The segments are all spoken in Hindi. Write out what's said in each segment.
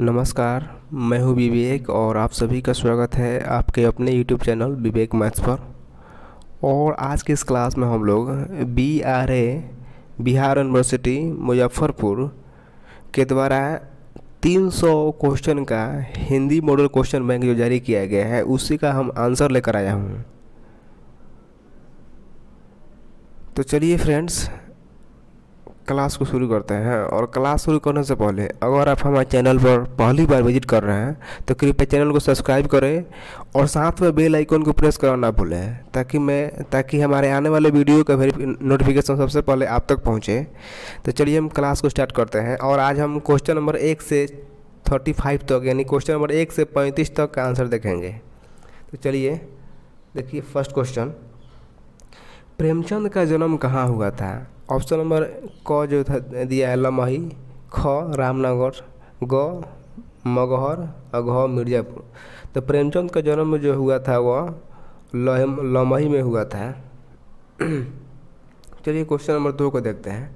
नमस्कार मैं हूं विवेक और आप सभी का स्वागत है आपके अपने यूट्यूब चैनल विवेक मैथ्स पर और आज के इस क्लास में हम लोग B R A Bihar University Muzaffarpur के द्वारा 300 क्वेश्चन का हिंदी मॉडल क्वेश्चन बैंक जो जारी किया गया है उसी का हम आंसर लेकर आया हूँ तो चलिए फ्रेंड्स क्लास को शुरू करते हैं और क्लास शुरू करने से पहले अगर आप हमारे चैनल पर पहली बार विजिट कर रहे हैं तो कृपया चैनल को सब्सक्राइब करें और साथ में बेल आइकन को प्रेस करना ना भूलें ताकि मैं ताकि हमारे आने वाले वीडियो का नोटिफिकेशन सबसे पहले आप तक पहुँचे तो चलिए हम क्लास को स्टार्ट करते हैं और आज हम क्वेश्चन नंबर एक से थर्टी फाइव तक यानी क्वेश्चन नंबर एक से पैंतीस तक का आंसर देखेंगे तो चलिए देखिए फर्स्ट क्वेश्चन प्रेमचंद का जन्म कहाँ हुआ था ऑप्शन नंबर क जो था दिया है लमही ख रामनगर ग मगहर और घ मिर्जापुर तो प्रेमचंद का जन्म जो हुआ था वह लमही में हुआ था चलिए क्वेश्चन नंबर दो को देखते हैं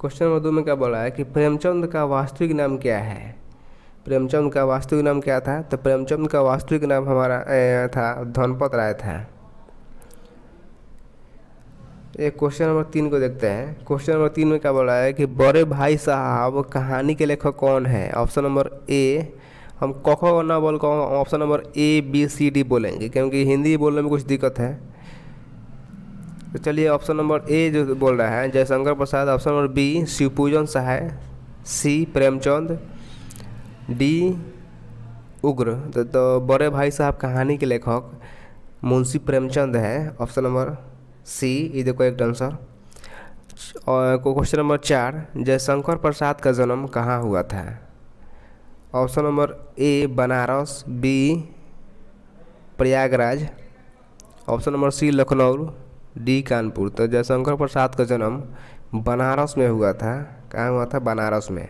क्वेश्चन नंबर दो में क्या बोला है कि प्रेमचंद का वास्तविक नाम क्या है प्रेमचंद का वास्तविक नाम क्या था तो प्रेमचंद का वास्तविक नाम हमारा था धनपत राय था एक क्वेश्चन नंबर तीन को देखते हैं क्वेश्चन नंबर तीन में क्या बोला है कि बड़े भाई साहब कहानी के लेखक कौन है ऑप्शन नंबर ए हम कख न बोल कर option number A B C D बोलेंगे क्योंकि हिंदी बोलने में कुछ दिक्कत है तो चलिए ऑप्शन नंबर ए जो बोल रहा है Jaishankar Prasad option number B Shivpujan Sahay C Premchand D Ugra तो, तो बड़े भाई साहब कहानी के लेखक मुंशी प्रेमचंद है option number C is correct answer और क्वेश्चन नंबर चार जयशंकर प्रसाद का जन्म कहाँ हुआ था option number A Banaras B Prayagraj option number C Lucknow D Kanpur तो जयशंकर प्रसाद का जन्म बनारस में हुआ था कहाँ हुआ था बनारस में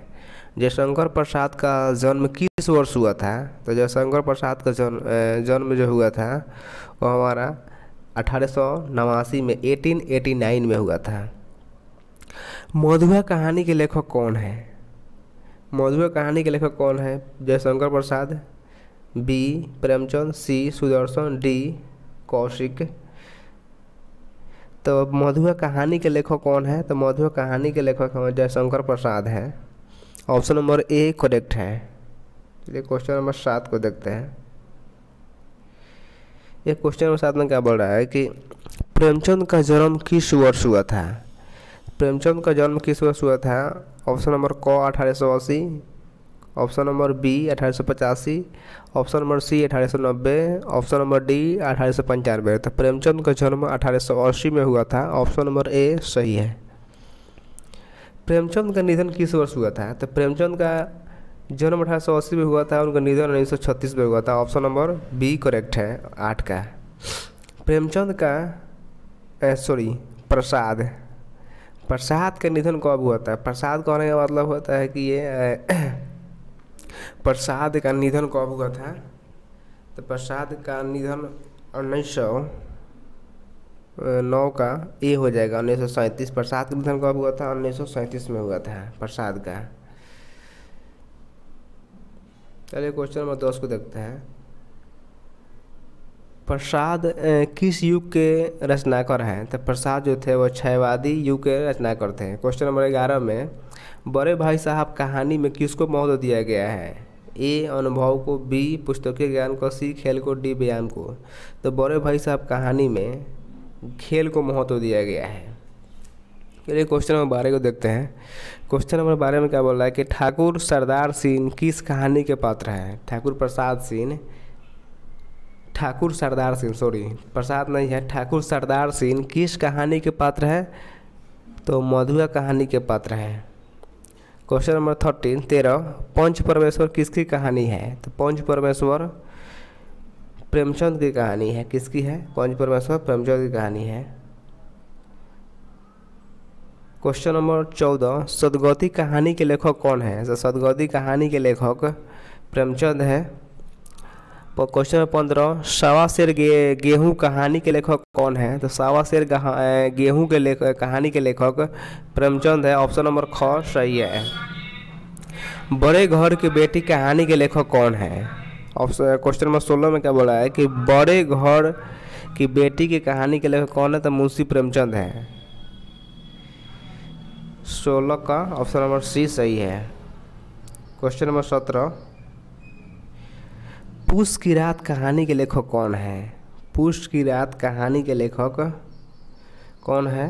जयशंकर प्रसाद का जन्म किस वर्ष हुआ था तो जयशंकर प्रसाद का जन्म जन्म जो हुआ था वो हमारा अठारह में 1889 में हुआ था मधुआ कहानी के लेखक कौन है मधुआ कहानी के लेखक कौन है Jaishankar Prasad B Premchand C Sudarshan D Kaushik तो मधुआ कहानी के लेखक कौन है तो मधुआ कहानी के लेखक जयशंकर प्रसाद हैं ऑप्शन नंबर ए करेक्ट है चलिए क्वेश्चन नंबर सात को देखते हैं ये क्वेश्चन के साथ में क्या बोल रहा है कि प्रेमचंद का जन्म किस वर्ष हुआ था प्रेमचंद का जन्म किस वर्ष हुआ था ऑप्शन नंबर क अठारह ऑप्शन नंबर बी अठारह ऑप्शन नंबर सी अठारह ऑप्शन नंबर डी अठारह तो प्रेमचंद का जन्म अस्सी में हुआ था ऑप्शन नंबर ए सही है प्रेमचंद का निधन किस वर्ष हुआ था तो प्रेमचंद का जन्म अठारह सौ अस्सी में हुआ था उनका निधन उन्नीस सौ छत्तीस में हुआ था ऑप्शन नंबर बी करेक्ट है आठ का प्रेमचंद का सॉरी प्रसाद प्रसाद का निधन कब हुआ था प्रसाद कहने का मतलब होता है कि ये प्रसाद का निधन कब हुआ था तो प्रसाद का निधन उन्नीस सौ नौ का ए हो जाएगा उन्नीस सौ सैंतीस प्रसाद का निधन कब हुआ था उन्नीस सौ सैंतीस में हुआ था प्रसाद का चलिए क्वेश्चन नंबर दस को देखते हैं प्रसाद किस युग के रचनाकार हैं तो प्रसाद जो थे वो छयवादी युग के रचनाकार थे क्वेश्चन नंबर ग्यारह में बड़े भाई साहब कहानी में किसको महत्व दिया गया है ए अनुभव को बी पुस्तकीय ज्ञान को सी खेल को डी बयान को तो बड़े भाई साहब कहानी में खेल को महत्व दिया गया है चलिए क्वेश्चन नंबर बारह को देखते हैं क्वेश्चन नंबर बारह में क्या बोल रहा है कि ठाकुर सरदार सिंह किस कहानी के पात्र हैं ठाकुर प्रसाद सिंह ठाकुर सरदार सिंह सॉरी प्रसाद नहीं है ठाकुर सरदार सिंह किस कहानी के पात्र हैं तो मधुआ कहानी के पात्र हैं क्वेश्चन नंबर थर्टीन तेरह पंच परमेश्वर किसकी कहानी है तो पंच परमेश्वर प्रेमचंद की कहानी है किसकी है पंच परमेश्वर प्रेमचंद की कहानी है क्वेश्चन नंबर चौदह सदगौती कहानी के लेखक कौन है तो सदगौती कहानी के लेखक प्रेमचंद है क्वेश्चन नंबर पंद्रह सावा शेर गे, गेहूँ कहानी के लेखक कौन है तो सावा शेर गेहूँ के लेखक कहानी के लेखक प्रेमचंद है ऑप्शन नंबर ख सही है बड़े घर की बेटी कहानी के लेखक कौन है ऑप्शन क्वेश्चन नंबर सोलह में क्या बोला है कि बड़े घर की बेटी की कहानी के लेखक कौन है तो मुंशी प्रेमचंद है सोलह का ऑप्शन नंबर सी सही है क्वेश्चन नंबर सत्रह पुष की रात कहानी के लेखक कौन है पुष की रात कहानी के लेखक कौन है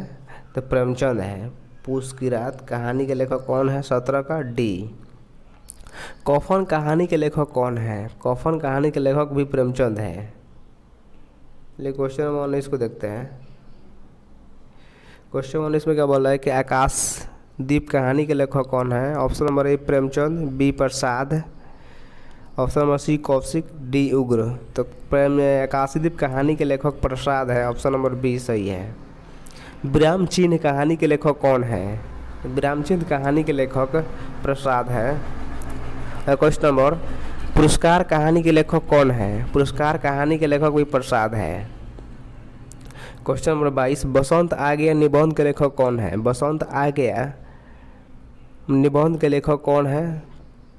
तो प्रेमचंद है पुष की रात कहानी के लेखक कौन है सत्रह का डी कौफन कहानी के लेखक कौन है कौफन कहानी के लेखक भी प्रेमचंद है ले क्वेश्चन नंबर उन्नीस को देखते हैं क्वेश्चन उन्नीस में क्या बोल रहा है कि आकाश दीप कहानी के लेखक कौन है option number A Premchand B Prasad option number C Kaushik D Ugra तो प्रेम आकाशीदीप कहानी के लेखक प्रसाद है ऑप्शन नंबर बी सही है विराम चिन्ह कहानी के लेखक कौन है विराम चिन्ह कहानी के लेखक प्रसाद है क्वेश्चन नंबर पुरस्कार कहानी के लेखक कौन है पुरस्कार कहानी के लेखक भी प्रसाद है क्वेश्चन नंबर बाईस बसंत आ गया निबंध के लेखक कौन है बसंत आ गया निबंध के लेखक कौन है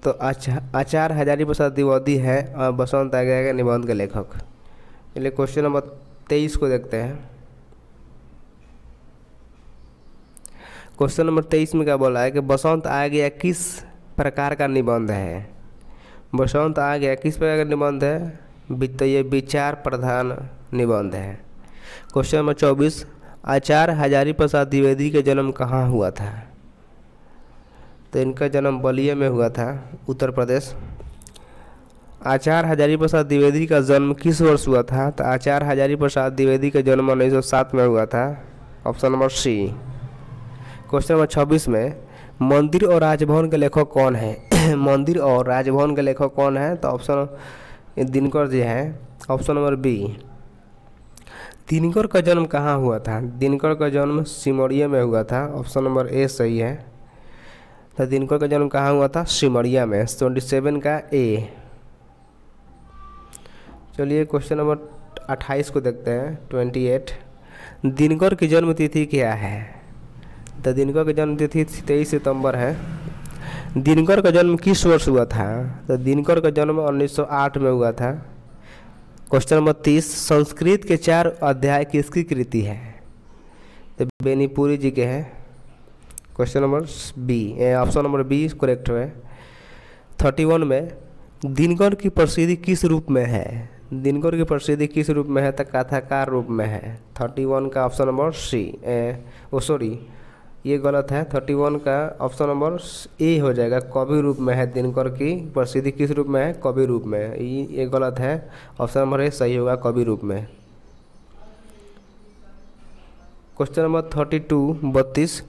तो आचार्य हजारी प्रसाद द्विवेदी है और बसंत आ गया निबंध के लेखक चलिए क्वेश्चन नंबर तेईस को देखते हैं क्वेश्चन नंबर तेईस में क्या बोला है कि बसंत आ गया किस प्रकार का निबंध है बसंत आ गया किस प्रकार का निबंध है तो ये विचार प्रधान निबंध है क्वेश्चन नंबर चौबीस आचार्य हजारी प्रसाद द्विवेदी का जन्म कहाँ हुआ था तो इनका जन्म बलिया में हुआ था उत्तर प्रदेश आचार्य हजारी प्रसाद द्विवेदी का जन्म किस वर्ष हुआ था तो आचार्य हजारी प्रसाद द्विवेदी का जन्म उन्नीस में हुआ था option number C question number छब्बीस में मंदिर और राजभवन के लेखक कौन है मंदिर और राजभवन के लेखक कौन है तो ऑप्शन दिनकर जी हैं ऑप्शन नंबर बी दिनकर का जन्म कहाँ हुआ था दिनकर का जन्म सिमरिया में हुआ था ऑप्शन नंबर ए सही है तो दिनकर का जन्म कहाँ हुआ था सिमरिया में ट्वेंटी सेवन का ए चलिए क्वेश्चन नंबर अट्ठाईस को देखते हैं ट्वेंटी एट दिनकर की जन्म तिथि क्या है तो दिनकर की जन्म तिथि तेईस सितंबर है दिनकर का जन्म किस वर्ष हुआ था तो दिनकर का जन्म 1908 में हुआ था क्वेश्चन नंबर तीस संस्कृत के चार अध्याय किसकी कृति है तो बेनीपुरी जी के हैं question number B option number B correct है थर्टी वन में दिनकर की प्रसिद्धि किस रूप में है दिनकर की प्रसिद्धि किस रूप में है तो कथाकार रूप में है थर्टी वन का option number C oh sorry ये गलत है थर्टी वन का ऑप्शन नंबर ए हो जाएगा कवि रूप में है दिनकर की प्रसिद्धि किस रूप में है कवि रूप में ये गलत है ऑप्शन नंबर ए सही होगा कवि रूप में क्वेश्चन नंबर थर्टी टू बत्तीस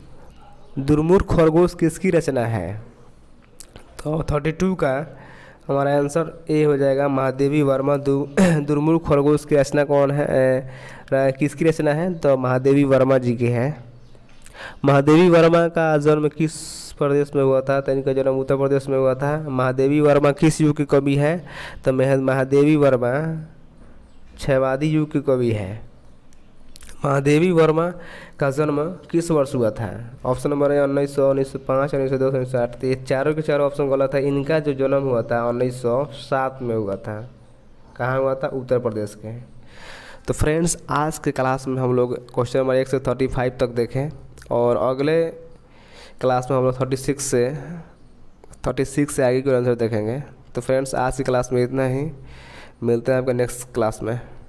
दुर्मुर खरगोश किसकी रचना है तो थर्टी टू का हमारा आंसर ए हो जाएगा महादेवी वर्मा दु दुर्मुर खरगोश की रचना कौन है किसकी रचना है तो महादेवी वर्मा जी की है महादेवी वर्मा का जन्म किस प्रदेश में हुआ था तो इनका जन्म उत्तर प्रदेश में हुआ था महादेवी वर्मा किस युग के कवि है तो मह महादेवी वर्मा छवादी युग के कवि है महादेवी वर्मा का जन्म किस वर्ष हुआ था ऑप्शन नंबर है उन्नीस सौ उन्नीस सौ पाँच उन्नीस सौ दो उन्नीस सौ आठ तो ये चारों के चारों ऑप्शन गलत है इनका जो जन्म हुआ था उन्नीस सौ सात में हुआ था कहाँ हुआ था उत्तर प्रदेश के तो फ्रेंड्स आज के क्लास में हम लोग क्वेश्चन नंबर एक से थर्टी फाइव तक देखें और अगले क्लास में हम लोग थर्टी सिक्स से थर्टी सिक्स से आगे के आंसर देखेंगे तो फ्रेंड्स आज की क्लास में इतना ही मिलते हैं आपके नेक्स्ट क्लास में